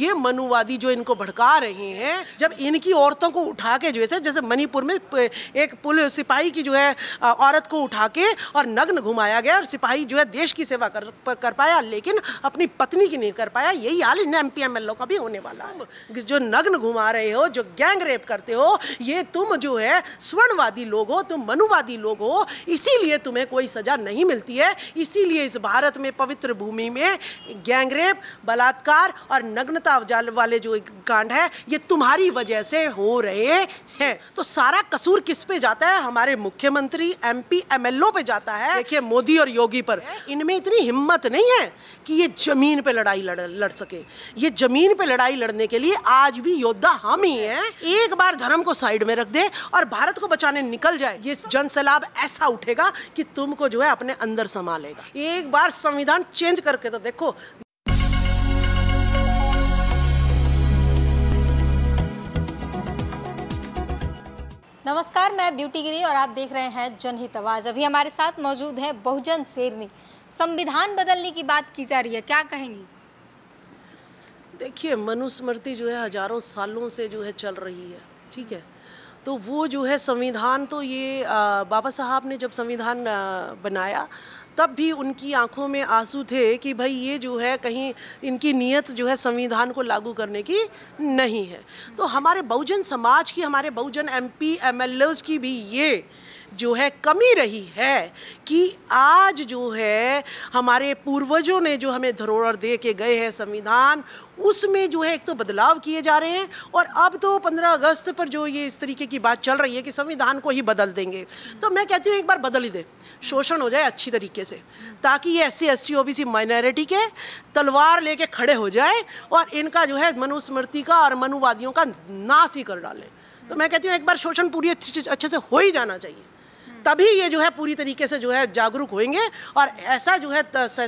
ये मनुवादी जो इनको भड़का रहे हैं जब इनकी औरतों को उठा के जैसे जैसे मणिपुर में एक पुलिस सिपाही की जो है औरत को उठा के और नग्न घुमाया गया और सिपाही जो है देश की सेवा कर कर पाया लेकिन अपनी पत्नी की नहीं कर पाया यही हाल इन M P M L O का भी होने वाला है जो नग्न घुमा रहे हो जो गैंग रेप करते हो ये तुम जो है स्वर्णवादी लोग हो तुम मनुवादी लोग हो इसीलिए तुम्हें कोई सज़ा नहीं मिलती है इसीलिए इस भारत में पवित्र भूमि में गैंगरेप बलात्कार और नग्न ममता वाले जो कांड है ये तुम्हारी वजह से हो रहे हैं तो सारा कसूर किस पे जाता है हमारे मुख्यमंत्री एमपी एमएलओ पे जाता है देखिए मोदी और योगी पर इनमें इतनी हिम्मत नहीं है कि ये जमीन पे लड़ाई लड़ लड़ सके ये जमीन पे लड़ाई लड़ने के लिए आज भी योद्धा हम ही हैं एक बार धर्म को साइड में रख दे और भारत को बचाने निकल जाए ये जन सैलाब ऐसा उठेगा कि तुमको जो है अपने अंदर संभालेगा एक बार संविधान चेंज करके तो देखो नमस्कार मैं ब्यूटी गिरी और आप देख रहे हैं जनहित आवाज अभी हमारे साथ मौजूद है बहुजन शेरनी संविधान बदलने की बात की जा रही है क्या कहेंगी देखिए मनुस्मृति जो है हजारों सालों से जो है चल रही है ठीक है तो वो जो है संविधान तो ये बाबा साहब ने जब संविधान बनाया तब भी उनकी आंखों में आंसू थे कि भाई ये जो है कहीं इनकी नीयत जो है संविधान को लागू करने की नहीं है तो हमारे बहुजन समाज की हमारे बहुजन एमपी एमएलएस की भी ये जो है कमी रही है कि आज जो है हमारे पूर्वजों ने जो हमें धरोहर दे के गए हैं संविधान उसमें जो है एक तो बदलाव किए जा रहे हैं और अब तो 15 अगस्त पर जो ये इस तरीके की बात चल रही है कि संविधान को ही बदल देंगे तो मैं कहती हूँ एक बार बदल ही दे शोषण हो जाए अच्छी तरीके से ताकि ये S C S T O B C minority के तलवार लेके खड़े हो जाए और इनका जो है मनुस्मृति का और मनुवादियों का नाश ही कर डालें तो मैं कहती हूँ एक बार शोषण पूरी अच्छे से हो ही जाना चाहिए तभी ये जो है पूरी तरीके से जो है जागरूक होंगे और ऐसा जो है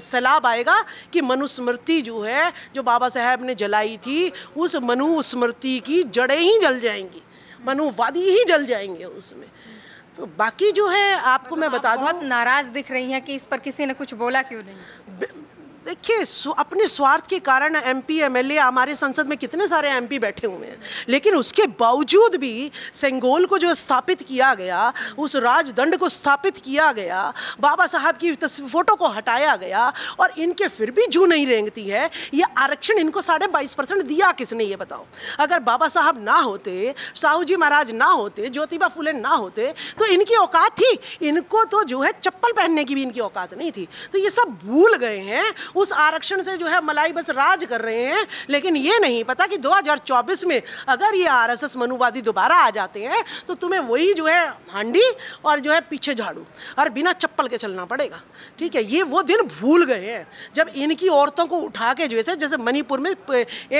सैलाब आएगा कि मनुस्मृति जो है जो बाबा साहेब ने जलाई थी उस मनुस्मृति की जड़ें ही जल जाएंगी मनुवादी ही जल जाएंगे उसमें तो बाकी जो है आपको तो मैं बता दूँ नाराज़ दिख रही हैं कि इस पर किसी ने कुछ बोला क्यों नहीं देखिए अपने स्वार्थ के कारण एमपी एमएलए हमारे संसद में कितने सारे एमपी बैठे हुए हैं लेकिन उसके बावजूद भी सेंगोल को जो स्थापित किया गया उस राजदंड को स्थापित किया गया बाबा साहब की फ़ोटो को हटाया गया और इनके फिर भी जू नहीं रेंगती है ये आरक्षण इनको साढ़े बाईस परसेंट दिया किसने ये बताओ अगर बाबा साहब ना होते साहू जी महाराज ना होते ज्योतिबा फुले ना होते तो इनकी औकात थी इनको तो जो है चप्पल पहनने की भी इनकी औकात नहीं थी तो ये सब भूल गए हैं उस आरक्षण से जो है मलाई बस राज कर रहे हैं लेकिन ये नहीं पता कि 2024 में अगर ये आरएसएस मनुवादी दोबारा आ जाते हैं तो तुम्हें वही जो है हांडी और जो है पीछे झाड़ू और बिना चप्पल के चलना पड़ेगा ठीक है ये वो दिन भूल गए हैं जब इनकी औरतों को उठा के जैसे जैसे मणिपुर में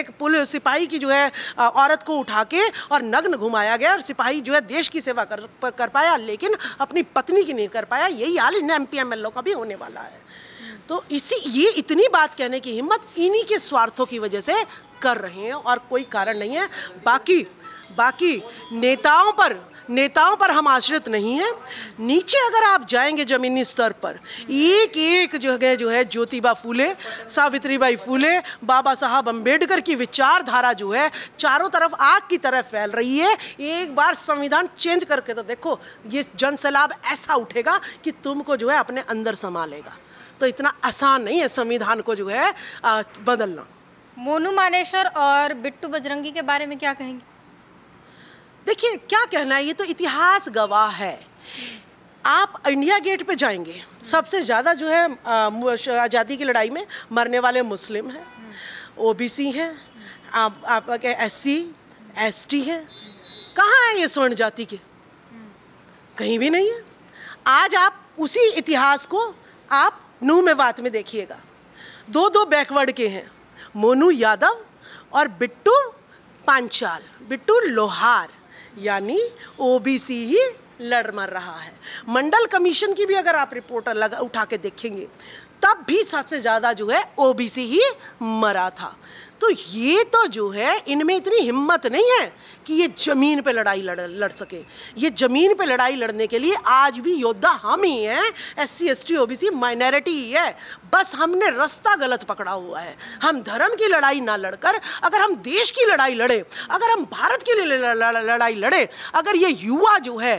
एक पुलिस सिपाही की जो है औरत को उठा के और नग्न घुमाया गया और सिपाही जो है देश की सेवा कर, कर पाया लेकिन अपनी पत्नी की नहीं कर पाया यही हाल इन एम पी का भी होने वाला है तो इसी ये इतनी बात कहने की हिम्मत इन्हीं के स्वार्थों की वजह से कर रहे हैं और कोई कारण नहीं है बाकी बाकी नेताओं पर नेताओं पर हम आश्रित नहीं हैं नीचे अगर आप जाएंगे ज़मीनी स्तर पर एक एक जगह जो है ज्योतिबा फूले सावित्री बाई फूले बाबा साहब अंबेडकर की विचारधारा जो है चारों तरफ आग की तरह फैल रही है एक बार संविधान चेंज करके तो देखो ये जनसलाब ऐसा उठेगा कि तुमको जो है अपने अंदर संभालेगा तो इतना आसान नहीं है संविधान को जो है आ, बदलना मोनू मानेश्वर और बिट्टू बजरंगी के बारे में क्या कहेंगे देखिए क्या कहना है ये तो इतिहास गवाह है आप इंडिया गेट पे जाएंगे सबसे ज़्यादा जो है आज़ादी की लड़ाई में मरने वाले मुस्लिम हैं ओबीसी हैं आप आपके एस सी एस टी हैं कहाँ है ये स्वर्ण जाति के कहीं भी नहीं है आज आप उसी इतिहास को आप नू में बात में देखिएगा दो दो बैकवर्ड के हैं मोनू यादव और बिट्टू पांचाल बिट्टू लोहार यानी ओबीसी ही लड़ मर रहा है मंडल कमीशन की भी अगर आप रिपोर्ट अलग उठा के देखेंगे तब भी सबसे ज़्यादा जो है ओबीसी ही मरा था तो ये तो जो है इनमें इतनी हिम्मत नहीं है कि ये ज़मीन पे लड़ाई लड़ लड़ सके ये ज़मीन पे लड़ाई लड़ने के लिए आज भी योद्धा हम ही हैं S C S T O B C minority ही है बस हमने रास्ता गलत पकड़ा हुआ है हम धर्म की लड़ाई ना लड़कर अगर हम देश की लड़ाई लड़े अगर हम भारत के लिए लड़ाई लड़े अगर ये युवा जो है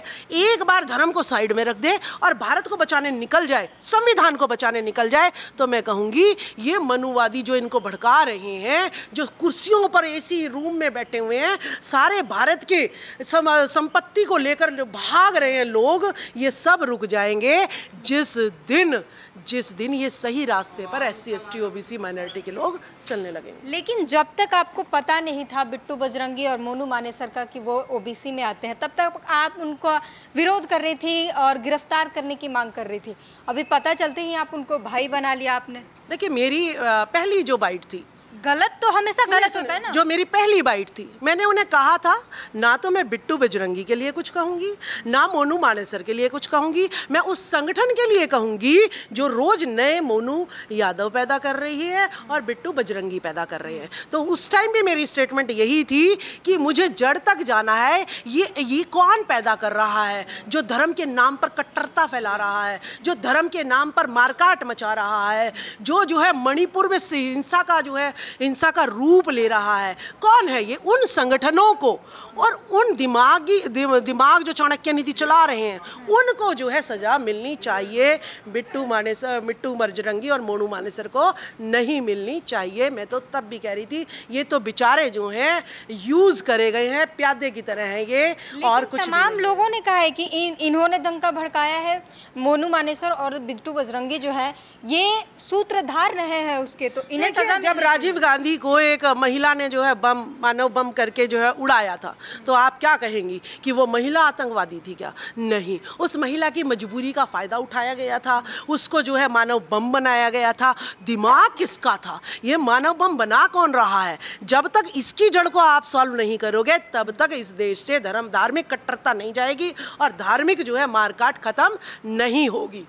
एक बार धर्म को साइड में रख दे और भारत को बचाने निकल जाए संविधान को बचाने निकल जाए तो मैं कहूँगी ये मनुवादी जो इनको भड़का रहे हैं जो कुर्सियों पर एसी रूम में बैठे हुए हैं सारे भारत के सम, संपत्ति को लेकर भाग रहे हैं लोग ये सब रुक जाएंगे जिस दिन जिस दिन ये सही रास्ते पर S C S T O B C minority के लोग चलने लगे लेकिन जब तक आपको पता नहीं था बिट्टू बजरंगी और मोनू मानेसर का कि वो ओ बी सी में आते हैं तब तक आप उनका विरोध कर रही थी और गिरफ्तार करने की मांग कर रही थी अभी पता चलते ही आप उनको भाई बना लिया आपने देखिए मेरी पहली जो बाइट थी गलत तो हमेशा गलत होता है ना जो मेरी पहली बाइट थी मैंने उन्हें कहा था ना तो मैं बिट्टू बजरंगी के लिए कुछ कहूंगी ना मोनू मानेसर के लिए कुछ कहूँगी मैं उस संगठन के लिए कहूँगी जो रोज़ नए मोनू यादव पैदा कर रही है और बिट्टू बजरंगी पैदा कर रहे हैं तो उस टाइम भी मेरी स्टेटमेंट यही थी कि मुझे जड़ तक जाना है ये ये कौन पैदा कर रहा है जो धर्म के नाम पर कट्टरता फैला रहा है जो धर्म के नाम पर मारकाट मचा रहा है जो जो है मणिपुर में हिंसा का जो है हिंसा का रूप ले रहा है कौन है ये उन संगठनों को और उन दिमागी दिमाग जो चाणक्य नीति चला रहे हैं उनको जो है सज़ा मिलनी चाहिए मिट्टू मानेसर मिट्टू मर्जरंगी और मोनू मानेसर को नहीं मिलनी चाहिए मैं तो तब भी कह रही थी ये तो बेचारे जो हैं यूज़ करे गए हैं प्यादे की तरह हैं ये और कुछ तमाम लोगों ने कहा है कि इन इन्होंने दंका भड़काया है मोनू मानेसर और बिट्टू बजरंगी जो है ये सूत्रधार रहे हैं उसके तो इन्हें जब राजीव गांधी को एक महिला ने जो है बम मानव बम करके जो है उड़ाया था तो आप क्या कहेंगी कि वो महिला आतंकवादी थी क्या नहीं उस महिला की मजबूरी का फ़ायदा उठाया गया था उसको जो है मानव बम बनाया गया था दिमाग किसका था ये मानव बम बना कौन रहा है जब तक इसकी जड़ को आप सॉल्व नहीं करोगे तब तक इस देश से धर्म धार्मिक कट्टरता नहीं जाएगी और धार्मिक जो है मारकाट खत्म नहीं होगी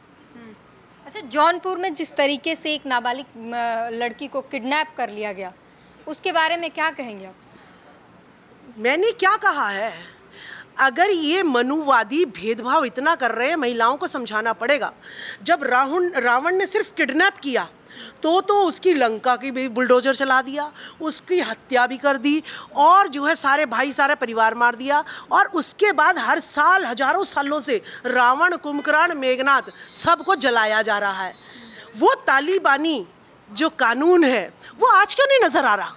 अच्छा जौनपुर में जिस तरीके से एक नाबालिग लड़की को किडनैप कर लिया गया उसके बारे में क्या कहेंगे आप मैंने क्या कहा है अगर ये मनुवादी भेदभाव इतना कर रहे हैं महिलाओं को समझाना पड़ेगा जब राहुल रावण ने सिर्फ किडनैप किया तो तो उसकी लंका की भी बुलडोजर चला दिया उसकी हत्या भी कर दी और जो है सारे भाई सारा परिवार मार दिया और उसके बाद हर साल हजारों सालों से रावण कुंभकर्ण मेघनाथ सबको जलाया जा रहा है वो तालिबानी जो कानून है वो आज क्यों नहीं नज़र आ रहा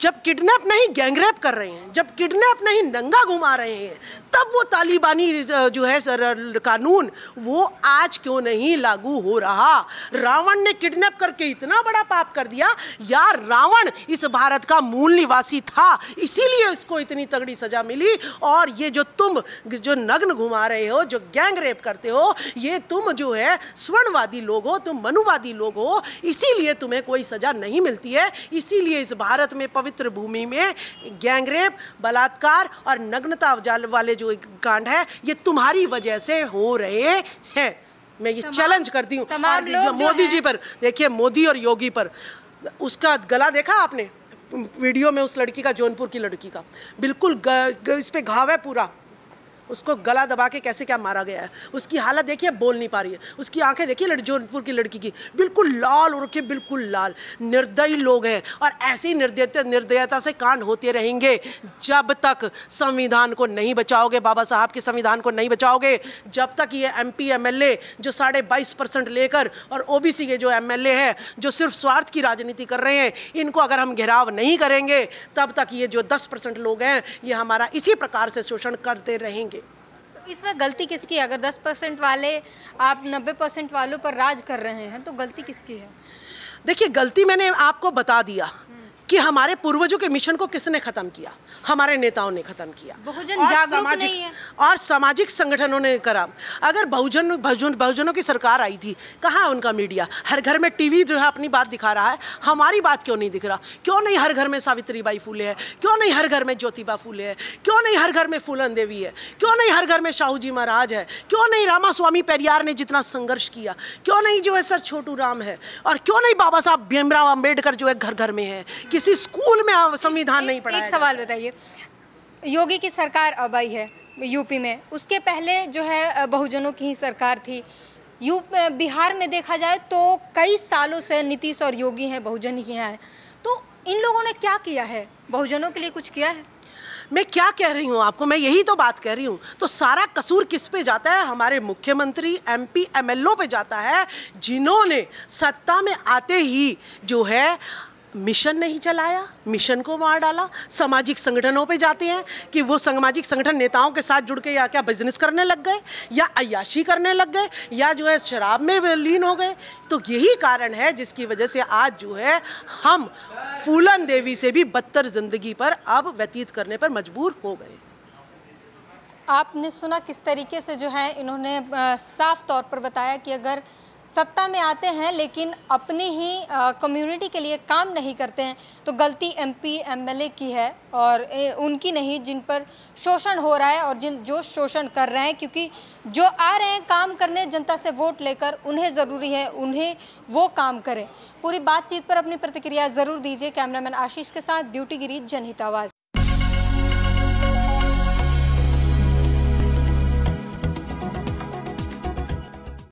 जब किडनैप नहीं गैंगरेप कर रहे हैं जब किडनैप नहीं नंगा घुमा रहे हैं तब वो तालिबानी जो है सर कानून वो आज क्यों नहीं लागू हो रहा रावण ने किडनैप करके इतना बड़ा पाप कर दिया यार रावण इस भारत का मूल निवासी था इसीलिए इसको इतनी तगड़ी सजा मिली और ये जो तुम जो नग्न घुमा रहे हो जो गैंग रेप करते हो ये तुम जो है स्वर्णवादी लोग हो तुम मनुवादी लोग हो इसीलिए तुम्हें कोई सजा नहीं मिलती है इसीलिए इस भारत में पवित्र भूमि में गैंगरेप बलात्कार और नग्नता वाले जो कांड है ये तुम्हारी वजह से हो रहे हैं मैं ये चैलेंज करती हूँ मोदी जी पर देखिए मोदी और योगी पर उसका गला देखा आपने वीडियो में उस लड़की का जौनपुर की लड़की का बिल्कुल इस पर घाव है पूरा उसको गला दबा के कैसे क्या मारा गया है उसकी हालत देखिए बोल नहीं पा रही है उसकी आंखें देखिए जोधपुर की लड़की की बिल्कुल लाल उड़के बिल्कुल लाल निर्दयी लोग हैं और ऐसी निर्दयता निर्दयता से कांड होते रहेंगे जब तक संविधान को नहीं बचाओगे बाबा साहब के संविधान को नहीं बचाओगे जब तक ये एम पी जो साढ़े बाईस परसेंट लेकर और ओ के जो एम हैं जो सिर्फ स्वार्थ की राजनीति कर रहे हैं इनको अगर हम घेराव नहीं करेंगे तब तक ये जो दस परसेंट लोग हैं ये हमारा इसी प्रकार से शोषण करते रहेंगे इसमें गलती किसकी है अगर 10 परसेंट वाले आप 90 परसेंट वालों पर राज कर रहे हैं तो गलती किसकी है देखिए गलती मैंने आपको बता दिया हम्म। कि हमारे पूर्वजों के मिशन को किसने खत्म किया हमारे नेताओं ने खत्म किया और सामाजिक नहीं है। और सामाजिक संगठनों ने करा अगर बहुजन बहुजन बहुजनों की सरकार आई थी कहाँ उनका मीडिया हर घर में टीवी जो है अपनी बात दिखा रहा है हमारी बात क्यों नहीं दिख रहा क्यों नहीं हर घर में सावित्री बाई फूले है क्यों नहीं हर घर में ज्योतिबा फूले है क्यों नहीं हर घर में फूलन देवी है क्यों नहीं हर घर में शाहू जी महाराज है क्यों नहीं रामा स्वामी पेरियार ने जितना संघर्ष किया क्यों नहीं जो है सर छोटू राम है और क्यों नहीं बाबा साहब भीमराव अम्बेडकर जो है घर घर में है कि किसी स्कूल में संविधान नहीं पढ़ा एक सवाल बताइए योगी की सरकार अब आई है यूपी में उसके पहले जो है बहुजनों की ही सरकार थी यू बिहार में देखा जाए तो कई सालों से नीतीश और योगी हैं बहुजन ही हैं तो इन लोगों ने क्या किया है बहुजनों के लिए कुछ किया है मैं क्या कह रही हूँ आपको मैं यही तो बात कह रही हूँ तो सारा कसूर किस पे जाता है हमारे मुख्यमंत्री एमपी एमएलओ पे जाता है जिन्होंने सत्ता में आते ही जो है मिशन नहीं चलाया मिशन को मार डाला सामाजिक संगठनों पे जाते हैं कि वो सामाजिक संगठन नेताओं के साथ जुड़ के या क्या बिजनेस करने लग गए या अयाशी करने लग गए या जो है शराब में लीन हो गए तो यही कारण है जिसकी वजह से आज जो है हम फूलन देवी से भी बदतर ज़िंदगी पर अब व्यतीत करने पर मजबूर हो गए आपने सुना किस तरीके से जो है इन्होंने साफ तौर पर बताया कि अगर सत्ता में आते हैं लेकिन अपनी ही कम्युनिटी के लिए काम नहीं करते हैं तो गलती एमपी एमएलए की है और ए, उनकी नहीं जिन पर शोषण हो रहा है और जिन जो शोषण कर रहे हैं क्योंकि जो आ रहे हैं काम करने जनता से वोट लेकर उन्हें ज़रूरी है उन्हें वो काम करें पूरी बातचीत पर अपनी प्रतिक्रिया ज़रूर दीजिए कैमरामैन आशीष के साथ ब्यूटी गिरी जनहित आवाज़